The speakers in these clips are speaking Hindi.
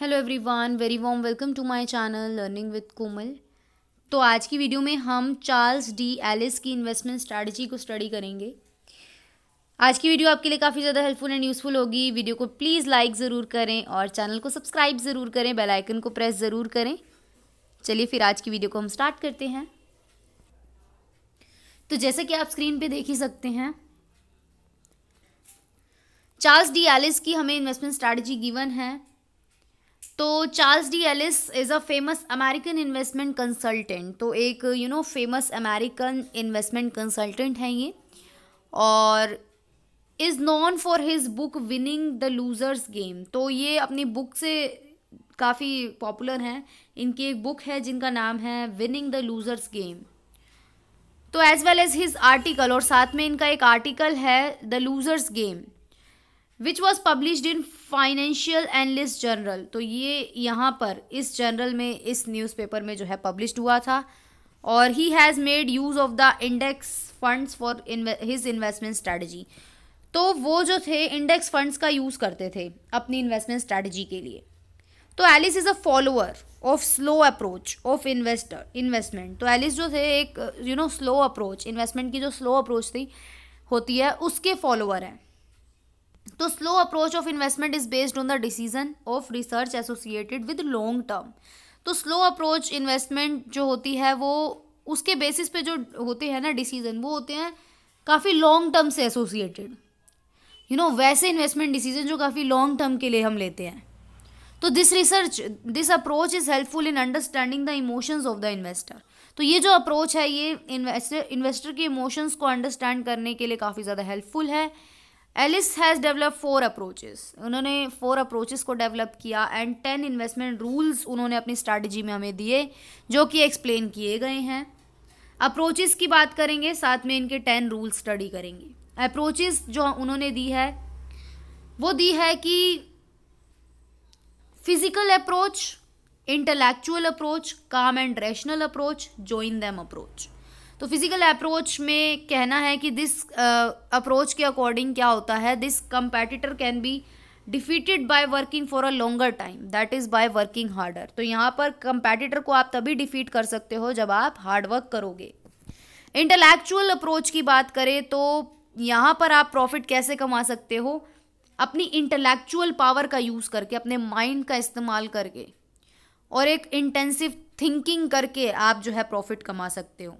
Hello everyone very warm welcome to my channel learning with Komal तो आज की वीडियो में हम चार्ल्स डी एलिस की इन्वेस्टमेंट स्ट्रैटेजी को स्टडी करेंगे आज की वीडियो आपके लिए काफ़ी ज़्यादा हेल्पफुल एंड यूज़फुल होगी वीडियो को प्लीज़ लाइक ज़रूर करें और चैनल को सब्सक्राइब ज़रूर करें बेल आइकन को प्रेस ज़रूर करें चलिए फिर आज की वीडियो को हम स्टार्ट करते हैं तो जैसे कि आप स्क्रीन पर देख ही सकते हैं चार्ल्स डी एलिस की हमें इन्वेस्टमेंट स्ट्रैटेजी गिवन है तो Charles D Ellis is a famous American investment consultant तो एक you know famous American investment consultant हैं ये और is known for his book winning the losers game तो ये अपनी बुक से काफ़ी पॉपुलर हैं इनकी एक बुक है जिनका नाम है विनिंग द लूज़र्स गेम तो as well as his article और साथ में इनका एक आर्टिकल है the losers game which was published in financial analyst journal तो ये यहाँ पर इस जर्नल में इस न्यूज़पेपर में जो है पब्लिश हुआ था और he has made use of the index funds for his investment strategy तो वो जो थे इंडेक्स फंड्स का यूज़ करते थे अपनी इन्वेस्टमेंट स्ट्रेटजी के लिए तो Ellis is a follower of slow approach of investor investment तो एलिस जो थे एक you know slow approach investment की जो स्लो अप्रोच थी होती है उसके फॉलोअर हैं तो slow approach of investment is based on the decision of research associated with long term तो स्लो अप्रोच इन्वेस्टमेंट जो होती है वो उसके बेसिस पे जो होते हैं ना डिसीजन वो होते हैं काफ़ी लॉन्ग टर्म से एसोसिएटेड यू नो वैसे इन्वेस्टमेंट डिसीजन जो काफ़ी लॉन्ग टर्म के लिए हम लेते हैं तो this research this approach is helpful in understanding the emotions of the investor तो ये जो अप्रोच है ये इन्वेस्टर इन्वेस्टर के इमोशंस को अंडरस्टैंड करने के लिए काफ़ी ज़्यादा हेल्पफुल है Ellis has develop four approaches उन्होंने फोर अप्रोचेस को डेवलप किया एंड टेन इन्वेस्टमेंट रूल्स उन्होंने अपनी स्ट्रैटेजी में हमें दिए जो कि एक्सप्लेन किए गए हैं अप्रोचेस की बात करेंगे साथ में इनके टेन रूल्स स्टडी करेंगे अप्रोचेस जो उन्होंने दी है वो दी है कि physical approach intellectual approach calm and rational approach join them approach तो फिज़िकल अप्रोच में कहना है कि दिस अप्रोच uh, के अकॉर्डिंग क्या होता है this competitor can be defeated by working for a longer time that is by working harder तो यहाँ पर कंपेटिटर को आप तभी डिफीट कर सकते हो जब आप हार्ड वर्क करोगे इंटेलेक्चुअल अप्रोच की बात करें तो यहाँ पर आप प्रॉफिट कैसे कमा सकते हो अपनी इंटेलेक्चुअल पावर का यूज़ करके अपने माइंड का इस्तेमाल करके और एक इंटेंसिव थिंकिंग करके आप जो है प्रॉफिट कमा सकते हो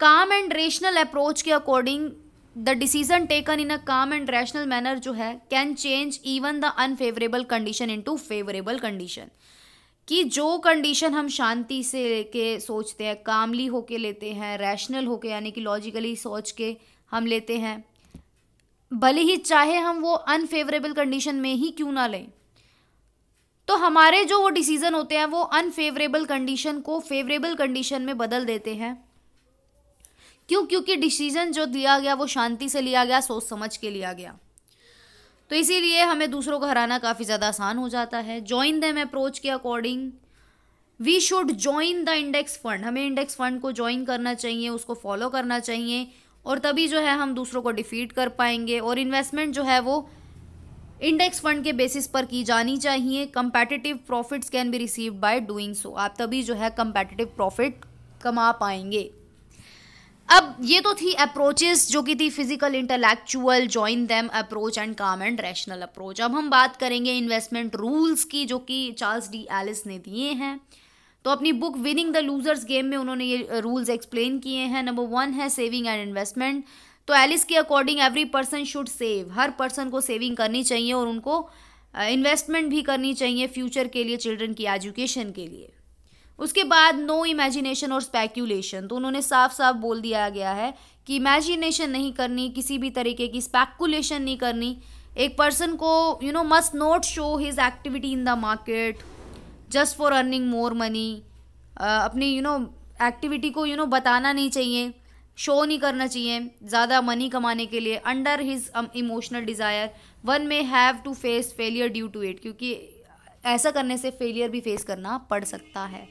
काम एंड रेशनल अप्रोच के according the decision taken in a calm and rational manner जो है can change even the unfavourable condition into favourable condition कि जो कंडीशन हम शांति से लेके सोचते हैं कामली होके लेते हैं रैशनल होके यानी कि लॉजिकली सोच के हम लेते हैं भले ही चाहे हम वो अनफेवरेबल कंडीशन में ही क्यों ना लें तो हमारे जो वो डिसीज़न होते हैं वो अनफेवरेबल कंडीशन को फेवरेबल कंडीशन में बदल देते हैं क्यों क्योंकि डिसीजन जो दिया गया वो शांति से लिया गया सोच समझ के लिया गया तो इसीलिए हमें दूसरों को हराना काफ़ी ज़्यादा आसान हो जाता है ज्वाइन दैम अप्रोच के according we should join the index fund हमें इंडेक्स फंड को ज्वाइन करना चाहिए उसको फॉलो करना चाहिए और तभी जो है हम दूसरों को डिफीट कर पाएंगे और इन्वेस्टमेंट जो है वो इंडेक्स फंड के बेसिस पर की जानी चाहिए competitive profits can be received by doing so आप तभी जो है कंपेटिटिव प्रॉफिट कमा पाएंगे अब ये तो थी अप्रोचेस जो कि थी physical intellectual join them approach and calm and rational approach अब हम बात करेंगे इन्वेस्टमेंट रूल्स की जो कि चार्ल्स डी एलिस ने दिए हैं तो अपनी book winning the losers game में उन्होंने ये रूल्स uh, एक्सप्लेन किए हैं नंबर वन है सेविंग एंड इन्वेस्टमेंट तो एलिस के according every person should save हर पर्सन को सेविंग करनी चाहिए और उनको इन्वेस्टमेंट uh, भी करनी चाहिए फ्यूचर के लिए चिल्ड्रन की एजुकेशन के लिए उसके बाद नो इमेजिनेशन और स्पेक्यूलेशन तो उन्होंने साफ साफ बोल दिया गया है कि इमेजिनेशन नहीं करनी किसी भी तरीके की स्पेकुलेशन नहीं करनी एक पर्सन को you know must not show his activity in the market just for earning more money अपनी यू नो एक्टिविटी को यू you नो know, बताना नहीं चाहिए शो नहीं करना चाहिए ज़्यादा मनी कमाने के लिए under his emotional desire one may have to face failure due to it क्योंकि ऐसा करने से फेलियर भी फेस करना पड़ सकता है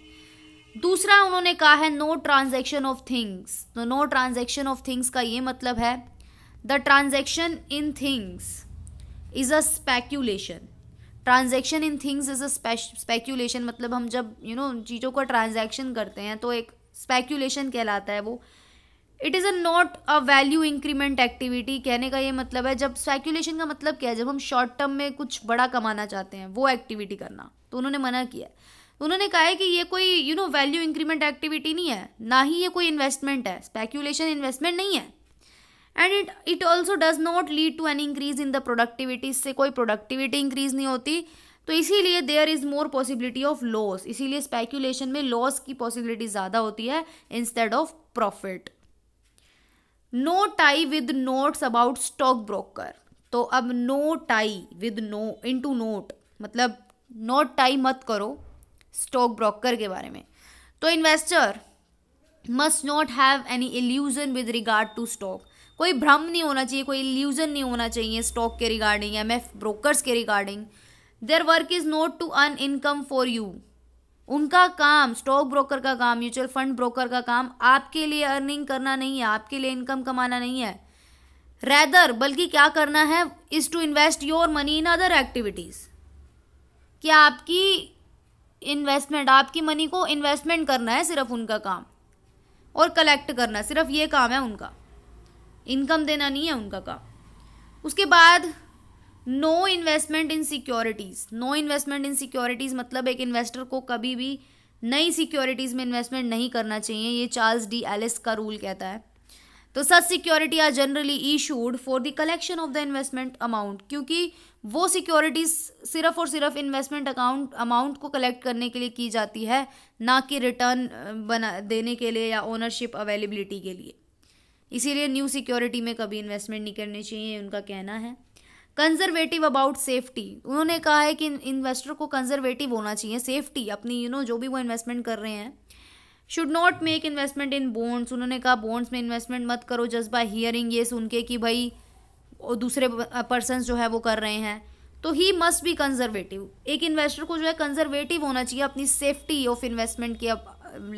दूसरा उन्होंने कहा है नो ट्रांजेक्शन ऑफ थिंग्स तो नो ट्रांजेक्शन ऑफ थिंग्स का ये मतलब है the transaction in things is a speculation transaction in things is a speculation मतलब हम जब यू you नो know, चीज़ों का ट्रांजेक्शन करते हैं तो एक स्पेक्यूलेशन कहलाता है वो it is a not a value increment activity कहने का ये मतलब है जब स्पेक्यूलेशन का मतलब क्या है जब हम शॉर्ट टर्म में कुछ बड़ा कमाना चाहते हैं वो एक्टिविटी करना तो उन्होंने मना किया उन्होंने कहा है कि ये कोई you know value increment activity नहीं है ना ही ये कोई इन्वेस्टमेंट है स्पेक्यूलेशन इन्वेस्टमेंट नहीं है and it it also does not lead to an increase in the productivity इससे कोई प्रोडक्टिविटी इंक्रीज नहीं होती तो इसीलिए there is more possibility of loss इसीलिए स्पेक्यूलेशन में लॉस की पॉसिबिलिटी ज़्यादा होती है instead of profit no tie with notes about stock broker तो अब no tie with no into note मतलब नोट टाई मत करो स्टॉक ब्रोकर के बारे में तो investor must not have any illusion with regard to stock कोई भ्रम नहीं होना चाहिए कोई इल्यूजन नहीं होना चाहिए स्टॉक के रिगार्डिंग एम एफ ब्रोकरस के regarding their work is not to earn income for you उनका काम स्टॉक ब्रोकर का काम म्यूचुअल फंड ब्रोकर का काम आपके लिए अर्निंग करना नहीं है आपके लिए इनकम कमाना नहीं है रैदर बल्कि क्या करना है is to invest your money in other activities क्या आपकी इन्वेस्टमेंट आपकी मनी को इन्वेस्टमेंट करना है सिर्फ उनका काम और कलेक्ट करना सिर्फ ये काम है उनका इनकम देना नहीं है उनका काम उसके बाद no investment in securities no investment in securities मतलब एक इन्वेस्टर को कभी भी नई सिक्योरिटीज़ में इन्वेस्टमेंट नहीं करना चाहिए ये चार्ल्स डी एलिस का रूल कहता है तो such security are generally issued for the collection of the investment amount क्योंकि वो सिक्योरिटीज सिर्फ और सिर्फ इन्वेस्टमेंट अकाउंट अमाउंट को कलेक्ट करने के लिए की जाती है ना कि रिटर्न बना देने के लिए या ओनरशिप अवेलेबिलिटी के लिए इसीलिए न्यू सिक्योरिटी में कभी इन्वेस्टमेंट नहीं करनी चाहिए उनका कहना है कंजर्वेटिव अबाउट सेफ्टी उन्होंने कहा है कि इन्वेस्टर को कंजर्वेटिव होना चाहिए सेफ्टी अपनी यू you नो know, जो भी वो इन्वेस्टमेंट कर रहे हैं should not make investment in bonds उन्होंने कहा बॉन्ड्स में इन्वेस्टमेंट मत करो जस्ट बाय हियरिंग ये सुन के कि भाई और दूसरे पर्सन जो है वो कर रहे हैं तो ही मस्ट बी कंजर्वेटिव एक इन्वेस्टर को जो है कंजर्वेटिव होना चाहिए अपनी सेफ्टी ऑफ इन्वेस्टमेंट के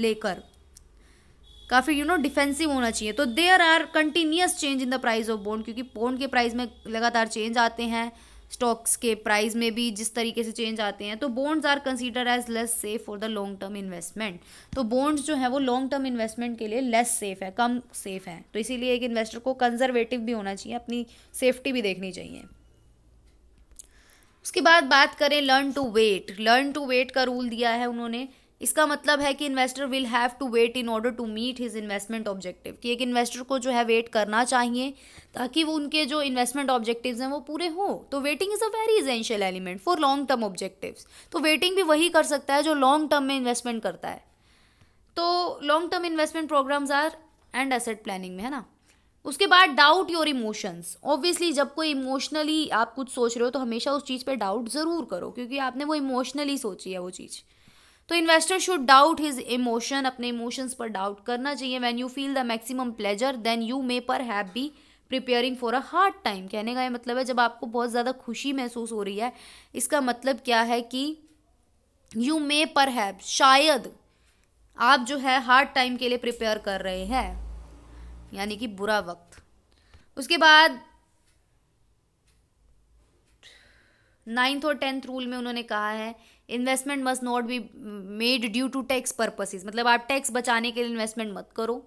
लेकर काफ़ी यू नो डिफेंसिव होना चाहिए तो there are continuous change in the price of bond क्योंकि बॉन्ड के प्राइस में लगातार चेंज आते हैं स्टॉक्स के प्राइस में भी जिस तरीके से चेंज आते हैं तो bonds are consider as less safe for the long term investment तो बॉन्ड्स जो है वो लॉन्ग टर्म इन्वेस्टमेंट के लिए लेस सेफ है कम सेफ है तो इसीलिए एक इन्वेस्टर को कंजर्वेटिव भी होना चाहिए अपनी सेफ्टी भी देखनी चाहिए उसके बाद बात करें learn to wait learn to wait का रूल दिया है उन्होंने इसका मतलब है कि investor will have to wait in order to meet his investment objective कि एक इन्वेस्टर को जो है वेट करना चाहिए ताकि वो उनके जो इन्वेस्टमेंट ऑब्जेक्टिव हैं वो पूरे हो तो waiting is a very essential element for long term objective तो वेटिंग भी वही कर सकता है जो लॉन्ग टर्म में इन्वेस्टमेंट करता है तो long term investment programs are and asset planning में है ना उसके बाद डाउट योर इमोशंस ऑब्वियसली जब कोई इमोशनली आप कुछ सोच रहे हो तो हमेशा उस चीज़ पे डाउट ज़रूर करो क्योंकि आपने वो इमोशनली सोची है वो चीज़ तो investor should doubt his emotion अपने इमोशंस पर डाउट करना चाहिए when you feel the maximum pleasure then you may perhaps be preparing for a hard time कहने का ये मतलब है जब आपको बहुत ज़्यादा खुशी महसूस हो रही है इसका मतलब क्या है कि यू मे पर हैव शायद आप जो है हार्ड टाइम के लिए प्रिपेयर कर रहे हैं यानी कि बुरा वक्त उसके बाद नाइन्थ और टेंथ रूल में उन्होंने कहा है investment must not be made due to tax purposes मतलब आप टैक्स बचाने के लिए इन्वेस्टमेंट मत करो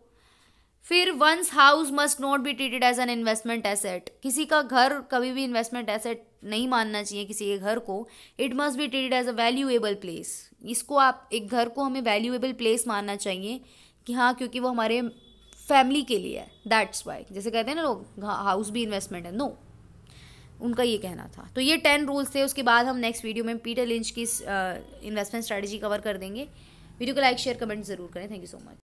फिर once house must not be treated as an investment asset किसी का घर कभी भी इन्वेस्टमेंट एसेट नहीं मानना चाहिए किसी के घर को it must be treated as a valuable place इसको आप एक घर को हमें वैल्यूएबल प्लेस मानना चाहिए कि हाँ क्योंकि वो हमारे फैमिली के लिए है दैट्स वाई जैसे कहते हैं ना लोग हाउस भी इन्वेस्टमेंट है नो no. उनका ये कहना था तो ये टेन रूल्स थे उसके बाद हम नेक्स्ट वीडियो में पीटर लिंच की इन्वेस्टमेंट स्ट्रेटजी कवर कर देंगे वीडियो को लाइक शेयर कमेंट ज़रूर करें थैंक यू सो मच